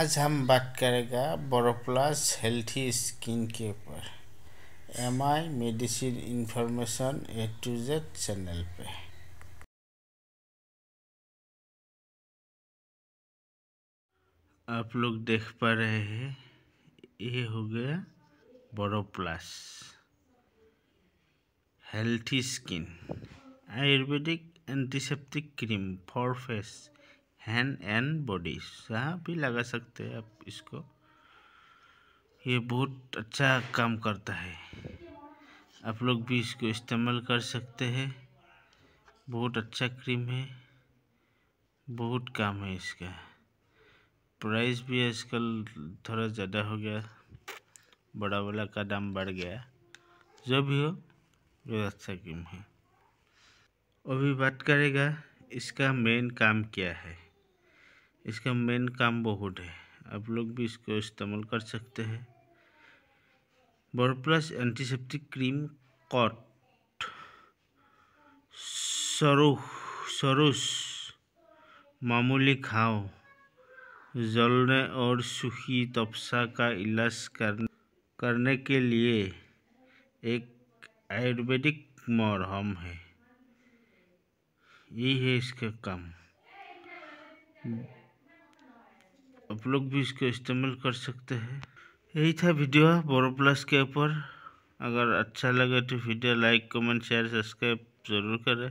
आज हम बात करेगा बोरोप्लस हेल्थी स्किन के ऊपर M I medicine information A to Z channel पे आप लोग देख पा रहे हैं ये हो गया Boroplus healthy skin ayurvedic antiseptic cream for face hand and body यहाँ भी लगा सकते हैं आप इसको ये बहुत अच्छा काम करता है आप लोग भी इसको इस्तेमाल कर सकते हैं बहुत अच्छा क्रीम है बहुत काम है इसका प्राइस भी आजकल थोड़ा ज़्यादा हो गया बड़ा वाला का दाम बढ़ गया जो भी हो ये अच्छा क्रीम है अभी बात करेगा इसका मेन काम क्या है इसका मेन काम बहुत है आप लोग भी इसको इस्तेमाल कर सकते हैं प्लस एंटीसेप्टिक क्रीम कॉट सरू सरूस मामूली खाओ जलने और सूखी तपसा का इलाज करने करने के लिए एक आयुर्वेदिक मरहम है यही है इसका काम आप लोग भी इसको इस्तेमाल कर सकते हैं यही था वीडियो बोरो प्लस के ऊपर अगर अच्छा लगे तो video like comment share subscribe ज़रूर करें